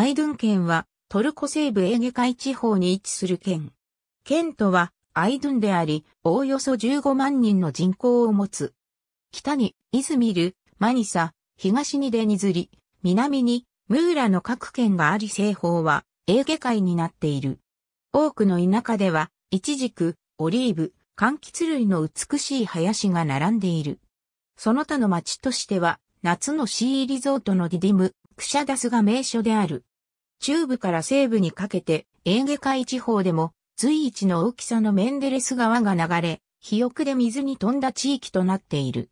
アイドゥン県はトルコ西部エーゲ海地方に位置する県。県都はアイドゥンであり、おおよそ15万人の人口を持つ。北にイズミル、マニサ、東にデニズリ、南にムーラの各県があり西方はエーゲ海になっている。多くの田舎では、イチジク、オリーブ、柑橘類の美しい林が並んでいる。その他の町としては、夏のシーリゾートのディディム、クシャダスが名所である。中部から西部にかけて、エーゲ海地方でも、随一の大きさのメンデレス川が流れ、肥沃で水に富んだ地域となっている。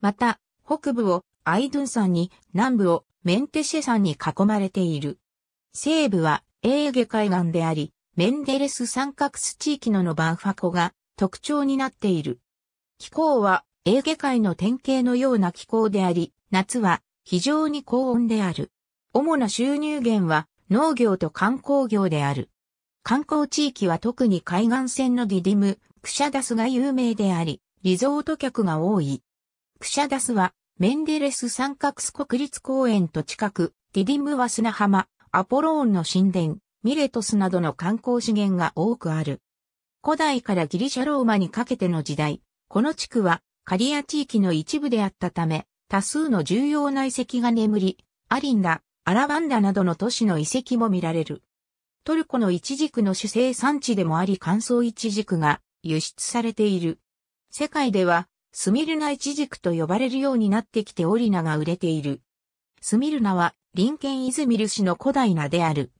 また、北部をアイドゥン山に、南部をメンテシェ山に囲まれている。西部はエーゲ海岸であり、メンデレス三角ス地域ののバンファコが特徴になっている。気候はエーゲ海の典型のような気候であり、夏は非常に高温である。主な収入源は農業と観光業である。観光地域は特に海岸線のディディム、クシャダスが有名であり、リゾート客が多い。クシャダスは、メンデレス三角ス国立公園と近く、ディディムは砂浜、アポローンの神殿、ミレトスなどの観光資源が多くある。古代からギリシャローマにかけての時代、この地区はカリア地域の一部であったため、多数の重要な遺跡が眠り、アリンダ、アラバンダなどの都市の遺跡も見られる。トルコのイチジクの主生産地でもあり乾燥イチジクが輸出されている。世界ではスミルナイチジクと呼ばれるようになってきてオリナが売れている。スミルナは隣県イズミル市の古代名である。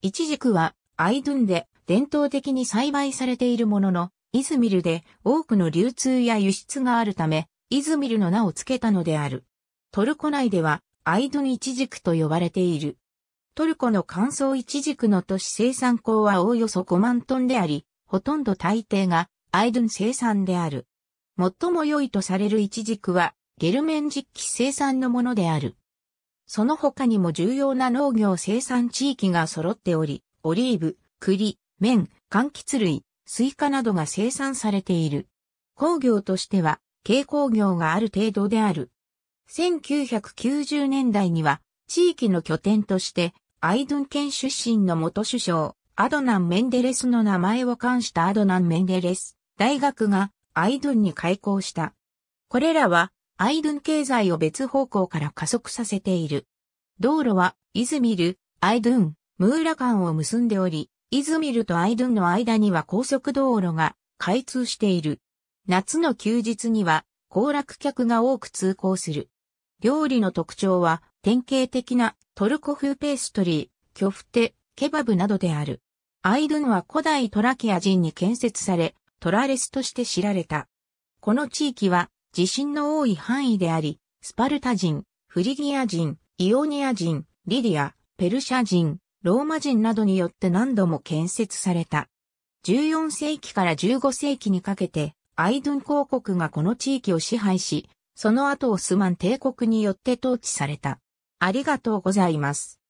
イチジクはアイドゥンで伝統的に栽培されているものの、イズミルで多くの流通や輸出があるため、イズミルの名を付けたのである。トルコ内ではアイドンイチジクと呼ばれている。トルコの乾燥イチジクの都市生産港はおおよそ5万トンであり、ほとんど大抵がアイドン生産である。最も良いとされるイチジクは、ゲルメン実機生産のものである。その他にも重要な農業生産地域が揃っており、オリーブ、栗、麺、柑橘類、スイカなどが生産されている。工業としては、軽工業がある程度である。1990年代には地域の拠点としてアイドゥン県出身の元首相、アドナン・メンデレスの名前を冠したアドナン・メンデレス大学がアイドゥンに開校した。これらはアイドゥン経済を別方向から加速させている。道路はイズミル、アイドゥン、ムーラ間を結んでおり、イズミルとアイドゥンの間には高速道路が開通している。夏の休日には行楽客が多く通行する。料理の特徴は典型的なトルコ風ペーストリー、キョフテ、ケバブなどである。アイドゥンは古代トラキア人に建設され、トラレスとして知られた。この地域は地震の多い範囲であり、スパルタ人、フリギア人、イオニア人、リディア、ペルシャ人、ローマ人などによって何度も建設された。14世紀から15世紀にかけて、アイドゥン公国がこの地域を支配し、その後オスマン帝国によって統治された。ありがとうございます。